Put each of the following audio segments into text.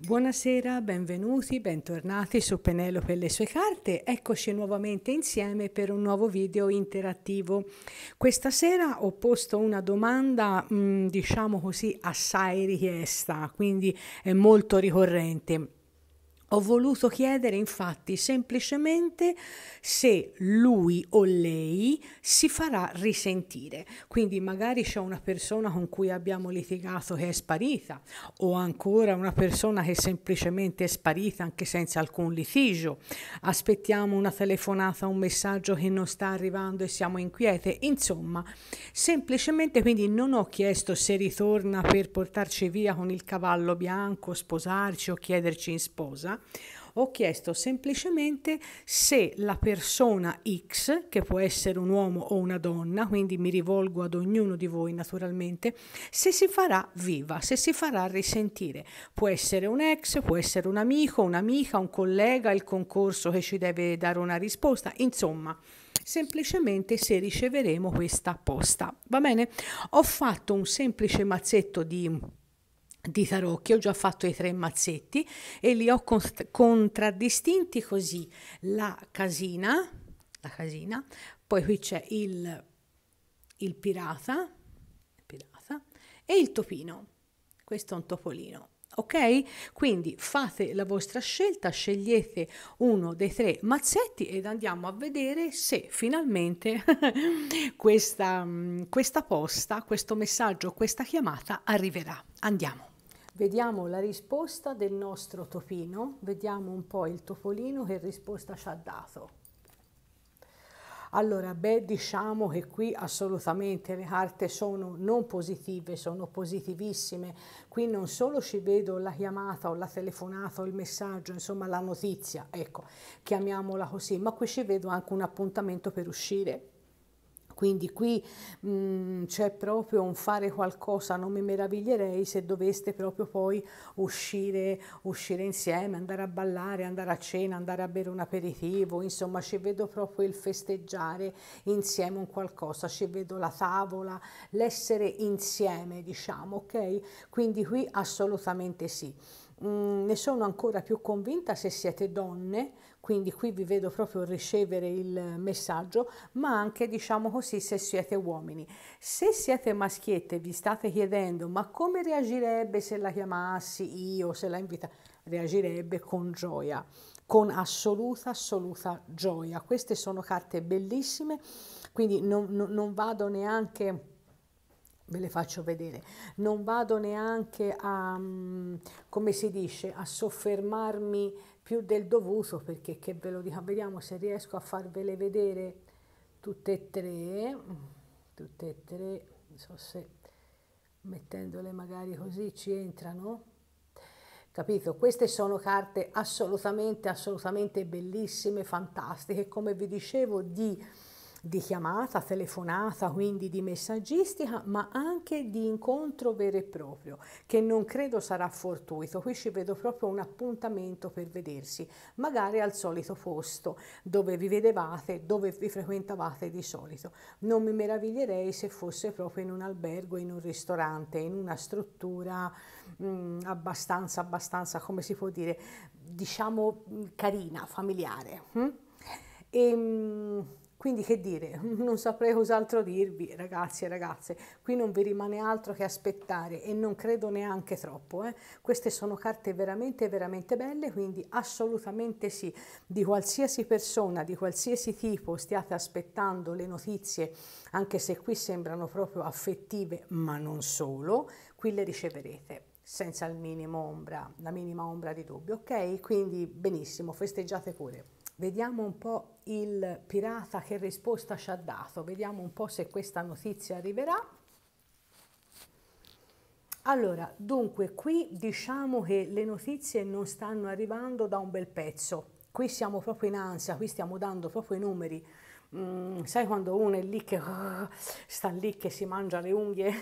Buonasera, benvenuti, bentornati su Penelope e le sue carte. Eccoci nuovamente insieme per un nuovo video interattivo. Questa sera ho posto una domanda, mh, mm, diciamo così, assai richiesta, quindi è molto ricorrente ho voluto chiedere infatti semplicemente se lui o lei si farà risentire, quindi magari c'è una persona con cui abbiamo litigato che è sparita o ancora una persona che semplicemente è sparita anche senza alcun litigio, aspettiamo una telefonata, un messaggio che non sta arrivando e siamo inquiete, insomma semplicemente quindi non ho chiesto se ritorna per portarci via con il cavallo bianco, sposarci o chiederci in sposa ho chiesto semplicemente se la persona X, che può essere un uomo o una donna, quindi mi rivolgo ad ognuno di voi naturalmente, se si farà viva, se si farà risentire. Può essere un ex, può essere un amico, un'amica, un collega, il concorso che ci deve dare una risposta, insomma semplicemente se riceveremo questa posta. Va bene? Ho fatto un semplice mazzetto di di tarocchi, ho già fatto i tre mazzetti e li ho cont- contraddistinti così la casina, la casina, poi qui c'è il, il pirata, pirata e il topino. Questo è un topolino ok? Quindi fate la vostra scelta, scegliete uno dei tre mazzetti ed andiamo a vedere se finalmente questa, mm, questa posta, questo messaggio, questa chiamata arriverà. Andiamo. Vediamo la risposta del nostro topino, vediamo un po' il topolino che risposta ci ha dato. Allora, beh, diciamo che qui assolutamente le carte sono non positive, sono positivissime. Qui non solo ci vedo la chiamata o la telefonata o il messaggio, insomma la notizia, ecco, chiamiamola così, ma qui ci vedo anche un appuntamento per uscire quindi qui mm, c'è proprio un fare qualcosa, non mi meraviglierei se doveste proprio poi uscire, uscire insieme, andare a ballare, andare a cena, andare a bere un aperitivo, insomma ci vedo proprio il festeggiare insieme un qualcosa, ci vedo la tavola, l'essere insieme, diciamo, ok? Quindi qui assolutamente sì. Mm, ne sono ancora più convinta se siete donne quindi qui vi vedo proprio ricevere il messaggio, ma anche diciamo così se siete uomini. Se siete maschiette vi state chiedendo ma come reagirebbe se la chiamassi io, se la invita, reagirebbe con gioia, con assoluta, assoluta gioia. Queste sono carte bellissime, quindi non, non, non vado neanche ve le faccio vedere. Non vado neanche a, mm, come si dice, a soffermarmi più del dovuto perché che ve lo dico, vediamo se riesco a farvele vedere tutte e tre, tutte e tre, non so se mettendole magari così ci entrano. Capito? Queste sono carte assolutamente, assolutamente bellissime, fantastiche, come vi dicevo, di di chiamata, telefonata, quindi di messaggistica, ma anche di incontro vero e proprio, che non credo sarà fortuito. Qui ci vedo proprio un appuntamento per vedersi, magari al solito posto dove vi vedevate, dove vi frequentavate di solito. Non mi meraviglierei se fosse proprio in un albergo, in un ristorante, in una struttura mh, mm, abbastanza, abbastanza, come si può dire, diciamo mm, carina, familiare. Hm? E, ehm, mh, quindi che dire, non saprei cos'altro dirvi ragazzi e ragazze, qui non vi rimane altro che aspettare e non credo neanche troppo. Eh. Queste sono carte veramente veramente belle, quindi assolutamente sì, di qualsiasi persona, di qualsiasi tipo stiate aspettando le notizie, anche se qui sembrano proprio affettive, ma non solo, qui le riceverete senza il minimo ombra, la minima ombra di dubbio, ok? Quindi benissimo, festeggiate pure. Vediamo un po' il pirata che risposta ci ha dato, vediamo un po' se questa notizia arriverà. Allora, dunque, qui diciamo che le notizie non stanno arrivando da un bel pezzo. Qui siamo proprio in ansia, qui stiamo dando proprio i numeri. Mm, sai quando uno è lì che uh, sta lì che si mangia le unghie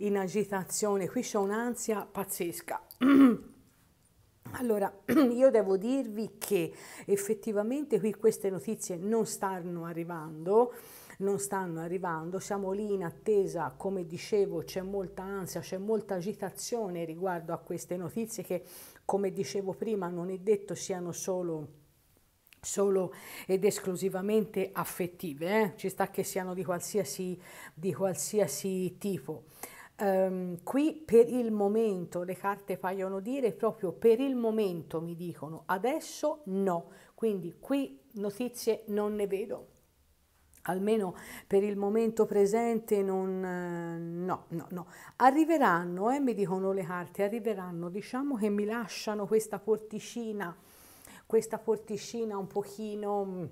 in agitazione, qui c'è un'ansia pazzesca. Allora, io devo dirvi che effettivamente qui queste notizie non stanno arrivando, non stanno arrivando, siamo lì in attesa, come dicevo c'è molta ansia, c'è molta agitazione riguardo a queste notizie che, come dicevo prima, non è detto siano solo solo ed esclusivamente affettive, eh? ci sta che siano di qualsiasi, di qualsiasi tipo. Um, qui per il momento le carte paiono dire proprio per il momento mi dicono adesso no quindi qui notizie non ne vedo almeno per il momento presente non eh, no no no arriveranno eh, mi dicono le carte arriveranno diciamo che mi lasciano questa porticina questa porticina un pochino mm,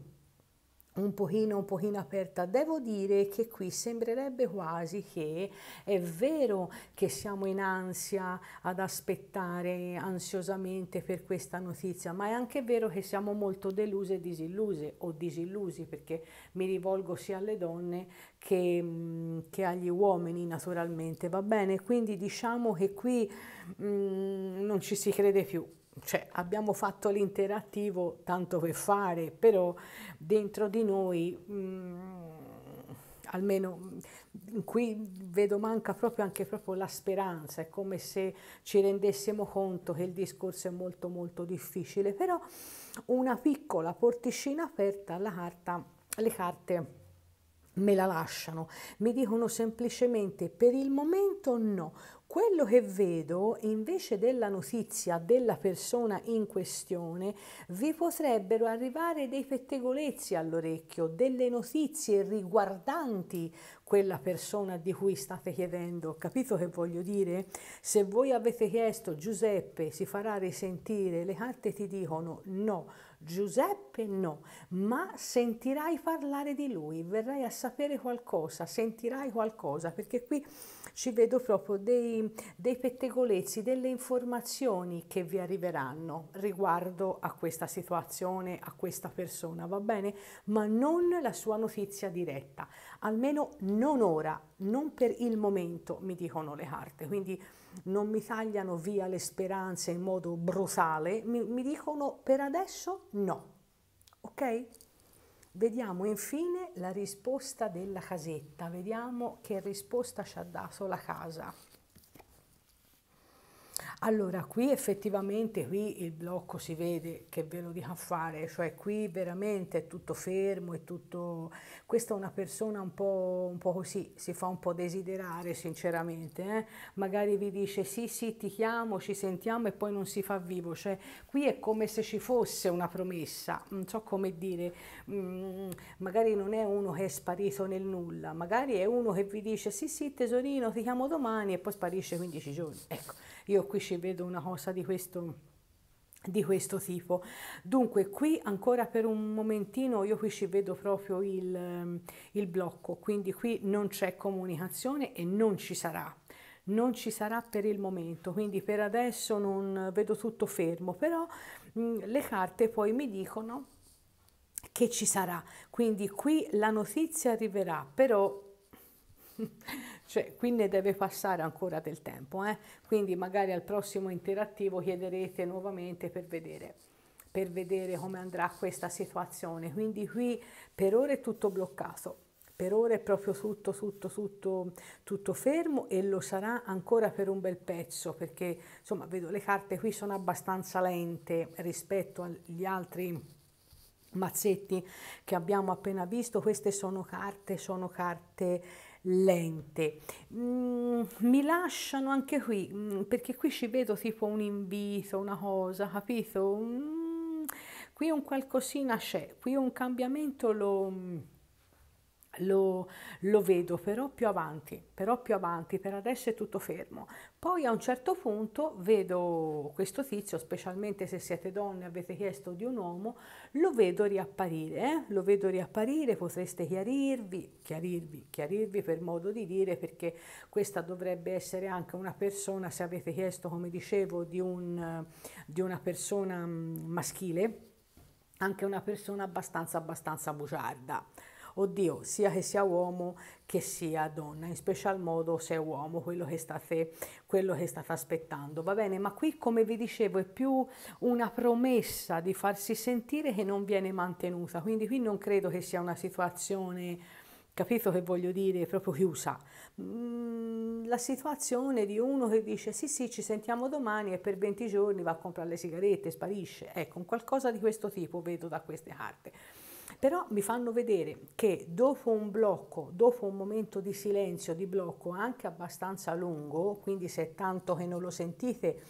un pochino, un pochino aperta. Devo dire che qui sembrerebbe quasi che è vero che siamo in ansia ad aspettare ansiosamente per questa notizia, ma è anche vero che siamo molto deluse e disilluse o disillusi perché mi rivolgo sia alle donne che, mm, che agli uomini naturalmente, va bene? Quindi diciamo che qui mh, mm, non ci si crede più cioè, abbiamo fatto l'interattivo tanto per fare, però dentro di noi, mh, mm, almeno mm, qui vedo manca proprio anche proprio la speranza, è come se ci rendessimo conto che il discorso è molto molto difficile, però una piccola porticina aperta alla carta, le carte me la lasciano, mi dicono semplicemente per il momento no, quello che vedo invece della notizia della persona in questione vi potrebbero arrivare dei pettegolezzi all'orecchio, delle notizie riguardanti quella persona di cui state chiedendo. Capito che voglio dire? Se voi avete chiesto Giuseppe si farà risentire, le carte ti dicono no, Giuseppe no, ma sentirai parlare di lui, verrai a sapere qualcosa, sentirai qualcosa, perché qui ci vedo proprio dei, dei pettegolezzi, delle informazioni che vi arriveranno riguardo a questa situazione, a questa persona, va bene? Ma non la sua notizia diretta, almeno non ora, non per il momento, mi dicono le carte. Quindi non mi tagliano via le speranze in modo brutale, mi, mi dicono per adesso no. Ok? Vediamo infine la risposta della casetta, vediamo che risposta ci ha dato la casa. Allora, qui effettivamente qui il blocco si vede che ve lo dico a fare, cioè qui veramente è tutto fermo, è tutto... Questa è una persona un po', un po così, si fa un po' desiderare sinceramente, eh? magari vi dice sì sì ti chiamo, ci sentiamo e poi non si fa vivo, cioè qui è come se ci fosse una promessa, non so come dire, mm, magari non è uno che è sparito nel nulla, magari è uno che vi dice sì sì tesorino ti chiamo domani e poi sparisce 15 giorni, ecco io qui ci vedo una cosa di questo di questo tipo. Dunque qui ancora per un momentino io qui ci vedo proprio il, ehm, il blocco, quindi qui non c'è comunicazione e non ci sarà. Non ci sarà per il momento, quindi per adesso non vedo tutto fermo, però mh, le carte poi mi dicono che ci sarà. Quindi qui la notizia arriverà, però Cioè, qui ne deve passare ancora del tempo, eh? quindi magari al prossimo interattivo chiederete nuovamente per vedere, per vedere come andrà questa situazione. Quindi qui per ora è tutto bloccato per ora è proprio tutto, tutto, tutto, tutto fermo e lo sarà ancora per un bel pezzo perché insomma vedo le carte qui sono abbastanza lente rispetto agli altri mazzetti che abbiamo appena visto queste sono carte sono carte lente. Mm, mi lasciano anche qui, mm, perché qui ci vedo tipo un invito, una cosa, capito? Mm, qui un qualcosina c'è, qui un cambiamento lo lo, lo, vedo però più avanti, però più avanti, per adesso è tutto fermo. Poi a un certo punto vedo questo tizio, specialmente se siete donne e avete chiesto di un uomo, lo vedo riapparire, eh? lo vedo riapparire, potreste chiarirvi, chiarirvi, chiarirvi per modo di dire, perché questa dovrebbe essere anche una persona, se avete chiesto, come dicevo, di, un, di una persona mm, maschile, anche una persona abbastanza, abbastanza bugiarda oddio, oh, sia che sia uomo che sia donna, in special modo se è uomo quello che state, quello che state aspettando, va bene? Ma qui, come vi dicevo, è più una promessa di farsi sentire che non viene mantenuta, quindi qui non credo che sia una situazione capito che voglio dire, proprio chiusa. Mm, la situazione di uno che dice sì sì ci sentiamo domani e per 20 giorni va a comprare le sigarette, sparisce, ecco, un qualcosa di questo tipo vedo da queste carte però mi fanno vedere che dopo un blocco, dopo un momento di silenzio, di blocco anche abbastanza lungo, quindi se è tanto che non lo sentite,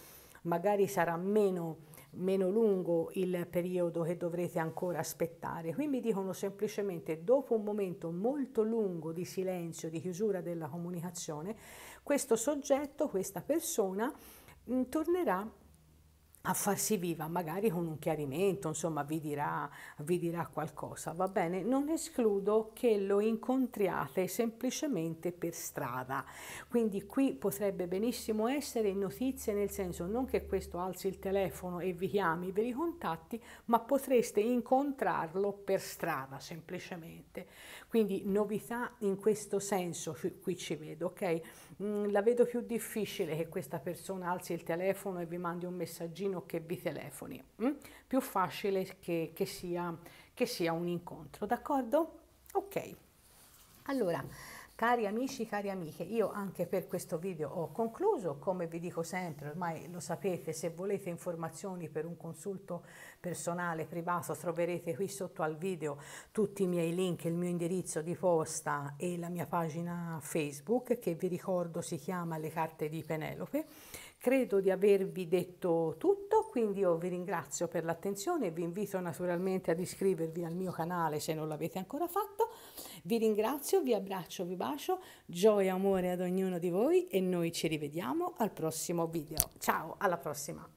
magari sarà meno meno lungo il periodo che dovrete ancora aspettare. Qui mi dicono semplicemente dopo un momento molto lungo di silenzio, di chiusura della comunicazione, questo soggetto, questa persona mh, mm, tornerà a farsi viva, magari con un chiarimento, insomma vi dirà, vi dirà qualcosa, va bene? Non escludo che lo incontriate semplicemente per strada, quindi qui potrebbe benissimo essere notizie nel senso non che questo alzi il telefono e vi chiami, ve li contatti, ma potreste incontrarlo per strada semplicemente, quindi novità in questo senso qui ci vedo, ok? Mm, la vedo più difficile che questa persona alzi il telefono e vi mandi un messaggino telefonino che bitelefoni, mh? Mm? più facile che, che, sia, che sia un incontro, d'accordo? Ok, allora cari amici, cari amiche, io anche per questo video ho concluso, come vi dico sempre, ormai lo sapete, se volete informazioni per un consulto personale, privato, troverete qui sotto al video tutti i miei link, il mio indirizzo di posta e la mia pagina Facebook che vi ricordo si chiama Le Carte di Penelope Credo di avervi detto tutto, quindi io vi ringrazio per l'attenzione e vi invito naturalmente ad iscrivervi al mio canale se non l'avete ancora fatto. Vi ringrazio, vi abbraccio, vi bacio, gioia e amore ad ognuno di voi e noi ci rivediamo al prossimo video. Ciao, alla prossima!